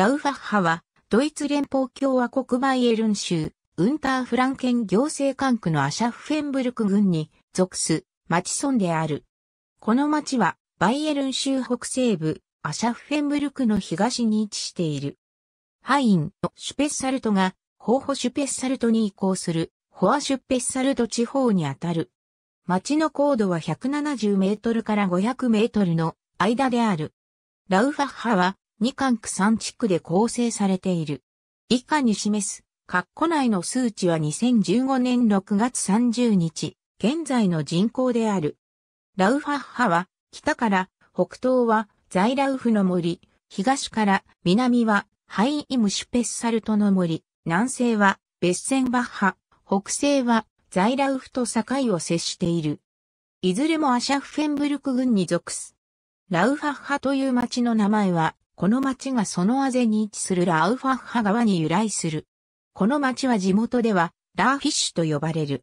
ラウファッハは、ドイツ連邦共和国バイエルン州、ウンターフランケン行政管区のアシャフフェンブルク郡に属す町村である。この町は、バイエルン州北西部、アシャフフェンブルクの東に位置している。ハインのシュペッサルトが、ホーホシュペッサルトに移行する、ホアシュペッサルト地方にあたる。町の高度は170メートルから500メートルの間である。ラウファッハは2管区3地区で構成されている。以下に示す、括弧内の数値は2015年6月30日、現在の人口である。ラウファッハは、北から、北東は、ザイラウフの森、東から、南は、ハイイムシュペッサルトの森、南西は、ベッセンバッハ、北西は、ザイラウフと境を接している。いずれもアシャフフェンブルク郡に属す。ラウファッハという町の名前は、この町がそのあぜに位置するラウファッハ川に由来する。この町は地元ではラーフィッシュと呼ばれる。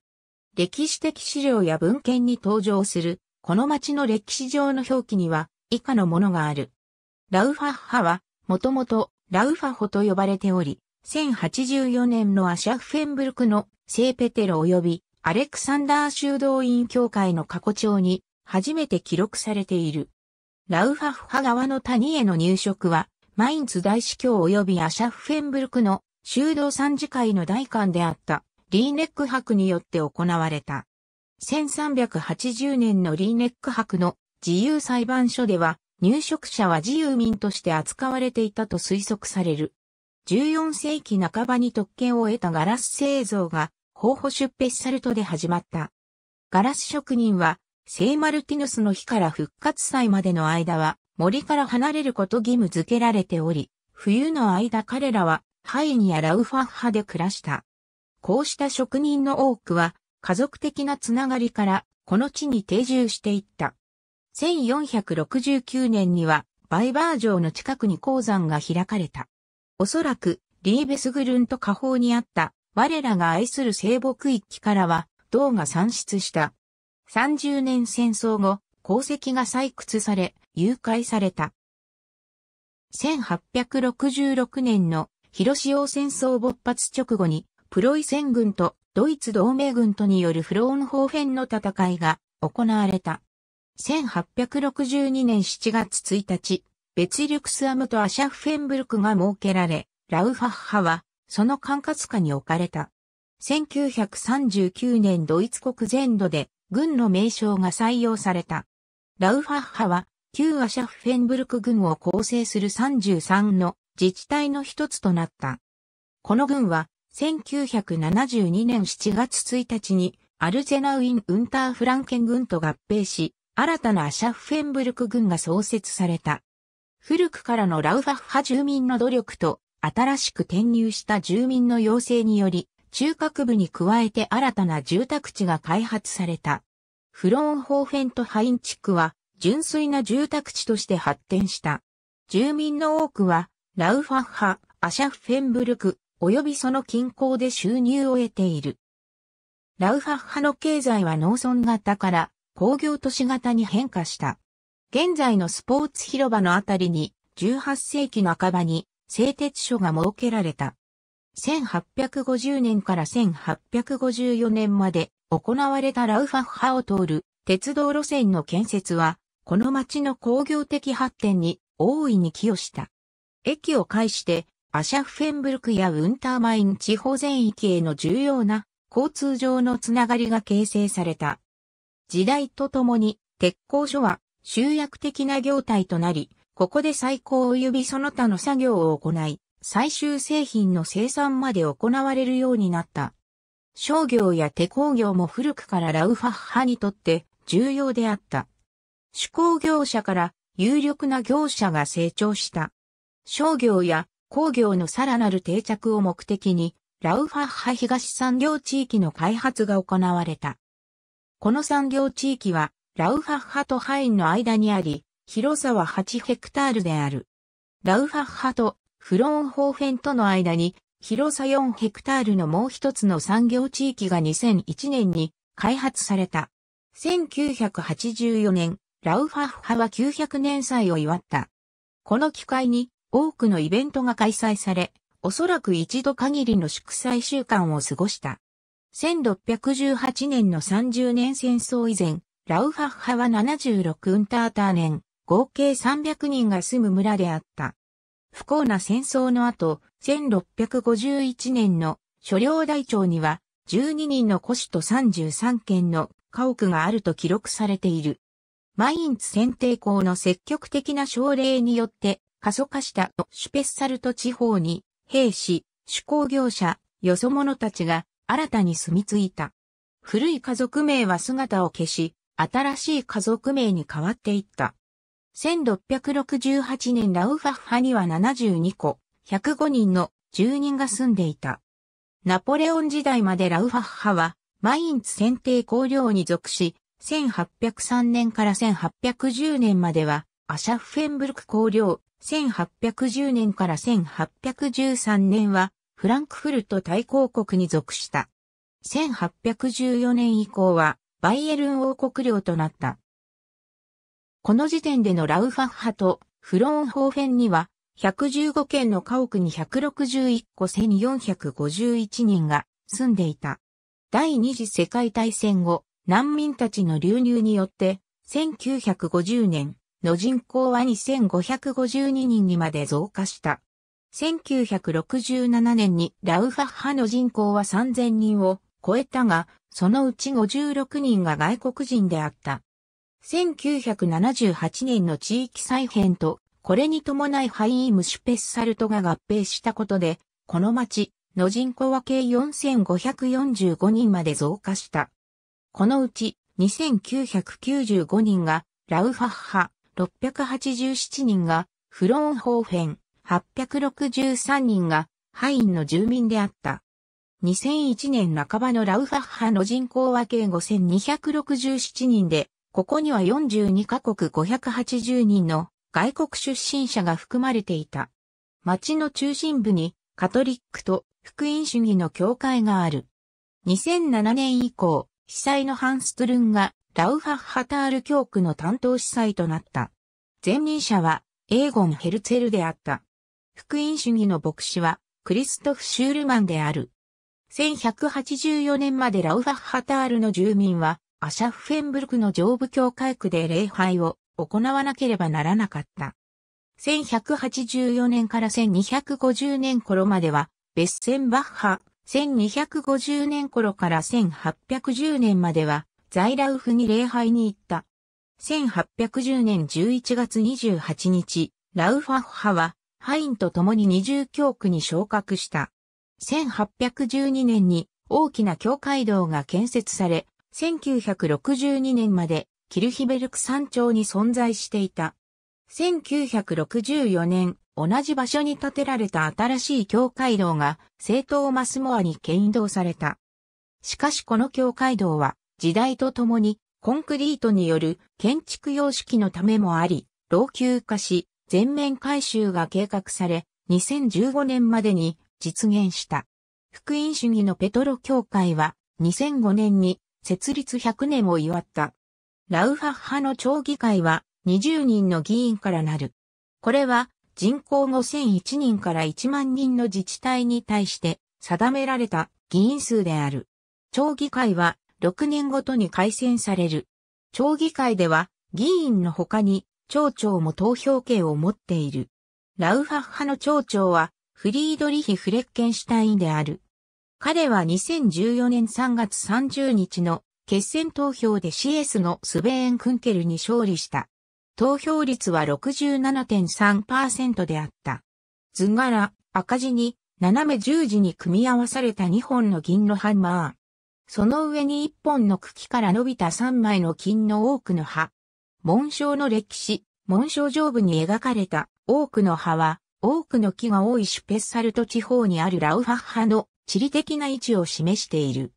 歴史的資料や文献に登場する、この町の歴史上の表記には以下のものがある。ラウファッハは、もともとラウファホと呼ばれており、1084年のアシャフェンブルクの聖ペテロ及びアレクサンダー修道院協会の過去帳に初めて記録されている。ラウファフハ側の谷への入植は、マインツ大司教及びアシャフフェンブルクの修道参事会の代官であったリーネック博によって行われた。1380年のリーネック博の自由裁判所では入植者は自由民として扱われていたと推測される。14世紀半ばに特権を得たガラス製造が、候補出兵サルトで始まった。ガラス職人は聖マルティヌスの日から復活祭までの間は森から離れること義務付けられており、冬の間彼らはハイニやラウファッハで暮らした。こうした職人の多くは家族的なつながりからこの地に定住していった。1469年にはバイバー城の近くに鉱山が開かれた。おそらくリーベスグルンと下方にあった我らが愛する聖母区域からは銅が産出した30年戦争後、鉱石が採掘され、誘拐された。1866年の広潮戦争勃発直後に、プロイセン軍とドイツ同盟軍とによるフローンホーフェンの戦いが行われた。1862年7月1日、ベツリュクスアムとアシャフフェンブルクが設けられ、ラウファッハはその管轄下に置かれた。1939年ドイツ国全土で軍の名称が採用された。ラウファッハは、旧アシャフフェンブルク軍を構成する33の自治体の一つとなった。この軍は、1972年7月1日に、アルゼナウィン・ウンター・フランケン軍と合併し、新たなアシャフフェンブルク軍が創設された。古くからのラウファッハ住民の努力と、新しく転入した住民の要請により、中核部に加えて新たな住宅地が開発された。フロンホーフェントハイン地区は純粋な住宅地として発展した。住民の多くはラウファッハ、アシャフフェンブルク、及びその近郊で収入を得ている。ラウファッハの経済は農村型から工業都市型に変化した。現在のスポーツ広場のあたりに18世紀半ばに製鉄所が設けられた。1850年から1854年まで行われたラウファッハを通る鉄道路線の建設は、この町の工業的発展に大いに寄与した。駅を介して、アシャフェンブルクやウンターマイン地方全域への重要な交通上のつながりが形成された。時代とともに、鉄工所は集約的な業態となり、ここで最高及びその他の作業を行い、最終製品の生産まで行われるようになった。商業や手工業も古くからラウファッハにとって重要であった。手工業者から有力な業者が成長した。商業や工業のさらなる定着を目的に、ラウファッハ東産業地域の開発が行われた。この産業地域は、ラウファッハとハインの間にあり、広さは8ヘクタールである。ラウファッハとフロンホーフェンとの間に、広さ4ヘクタールのもう一つの産業地域が2001年に開発された。1984年、ラウファフ派は900年祭を祝った。この機会に多くのイベントが開催され、おそらく一度限りの祝祭週間を過ごした。1618年の30年戦争以前、ラウファフ派は76ウンターター年、合計300人が住む村であった。不幸な戦争の後、1651年の所領台帳には、12人の古種と33件の家屋があると記録されている。マインツ選定校の積極的な奨励によって、過疎化したシュペッサルト地方に、兵士、手工業者、よそ者たちが新たに住み着いた。古い家族名は姿を消し、新しい家族名に変わっていった。1668年ラウファッハには72個、105人の住人が住んでいた。ナポレオン時代までラウファッハは、マインツ選定公領に属し、1803年から1810年までは、アシャフフェンブルク公領、1810年から1813年は、フランクフルト大公国に属した。1814年以降は、バイエルン王国領となった。この時点でのラウファッハとフロンホーフェンには、115軒の家屋に161戸1451人が住んでいた。第二次世界大戦後、難民たちの流入によって、1950年の人口は2552人にまで増加した。1967年にラウファッハの人口は3000人を超えたが、そのうち56人が外国人であった。1978年の地域再編と、これに伴いハイイム・シュペッサルトが合併したことで、この町の人口は計4545人まで増加した。このうち2995人がラウファッハ、687人がフロンホーフェン、863人がハインの住民であった。2001年半ばのラウファッハの人口は計5267人で、ここには42カ国580人の外国出身者が含まれていた。町の中心部にカトリックと福音主義の教会がある。2007年以降、司祭のハンストゥルンがラウハッハタール教区の担当司祭となった。前任者はエーゴン・ヘルツェルであった。福音主義の牧師はクリストフ・シュールマンである。1184年までラウファッハタールの住民はアシャフフェンブルクの上部教会区で礼拝を行わなければならなかった。1184年から1250年頃までは、ベッセンバッハ、1250年頃から1810年までは、ザイラウフに礼拝に行った。1810年11月28日、ラウファッハは、ハインと共に二重教区に昇格した。1812年に大きな教会堂が建設され、1962年までキルヒベルク山頂に存在していた。1964年、同じ場所に建てられた新しい教会堂が聖トーマスモアに建造された。しかしこの教会堂は時代とともにコンクリートによる建築様式のためもあり、老朽化し、全面改修が計画され、2015年までに実現した。福音主義のペトロ教会は2005年に設立100年を祝った。ラウファッハの町議会は20人の議員からなる。これは人口5001人から1万人の自治体に対して定められた議員数である。町議会は6年ごとに改選される。町議会では議員の他に町長も投票権を持っている。ラウファッハの町長はフリードリヒ・フレッケンシュタインである。彼は2014年3月30日の決選投票で CS のスベーン・クンケルに勝利した。投票率は67.3%であった。図柄、赤字に、斜め十字に組み合わされた2本の銀のハンマー。その上に1本の茎から伸びた3枚の金の多くの葉。紋章の歴史、紋章上部に描かれた多くの葉は、多くの木が多いシュペッサルト地方にあるラウファッハの地理的な位置を示している。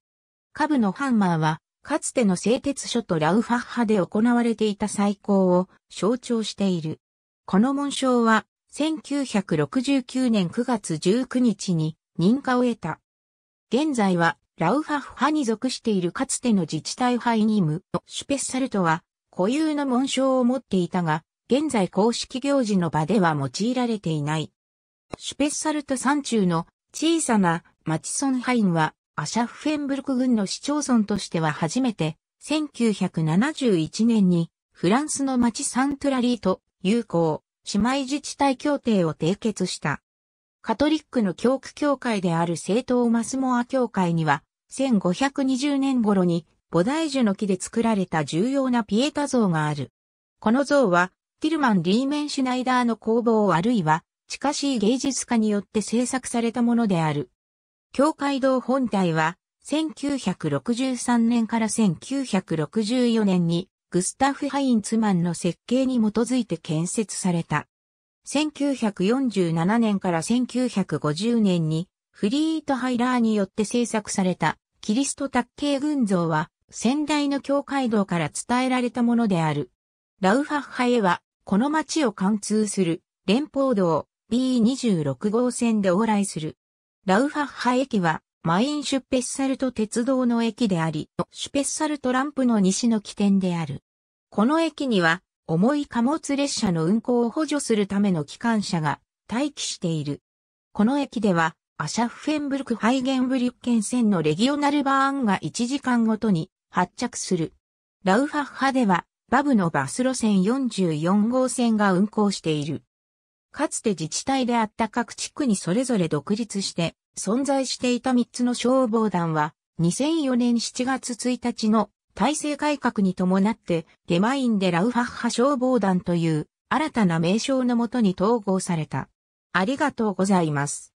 下部のハンマーは、かつての製鉄所とラウファッハで行われていた再興を象徴している。この紋章は、1969年9月19日に認可を得た。現在は、ラウファッハに属しているかつての自治体ハイニムのシュペッサルトは、固有の紋章を持っていたが、現在公式行事の場では用いられていない。シュペッサルト山中の小さなマチソンハインは、アシャフ・フェンブルク郡の市町村としては初めて、1971年に、フランスの町サントラリーと友好、姉妹自治体協定を締結した。カトリックの教区協会である聖トーマスモア協会には、1520年頃に菩提樹の木で作られた重要なピエタ像がある。この像は、ティルマン・リーメンシュナイダーの工房あるいは、近しい芸術家によって制作されたものである。教会堂本体は、1963年から1964年に、グスタフ・ハインツマンの設計に基づいて建設された。1947年から1950年に、フリート・ハイラーによって制作された、キリスト卓形群像は、先代の教会堂から伝えられたものである。ラウファッハへは、この町を貫通する、連邦道 B26 号線で往来する。ラウファッハ駅は、マインシュッペッサルト鉄道の駅であり、シュペッサルトランプの西の起点である。この駅には、重い貨物列車の運行を補助するための機関車が待機している。この駅では、アシャフフェンブルク・ハイゲンブリュッケン線のレギオナルバーンが1時間ごとに発着する。ラウファッハでは、バブのバス路線44号線が運行している。かつて自治体であった各地区にそれぞれ独立して存在していた3つの消防団は2004年7月1日の体制改革に伴ってゲマインデ・ラウファッハ消防団という新たな名称のもとに統合された。ありがとうございます。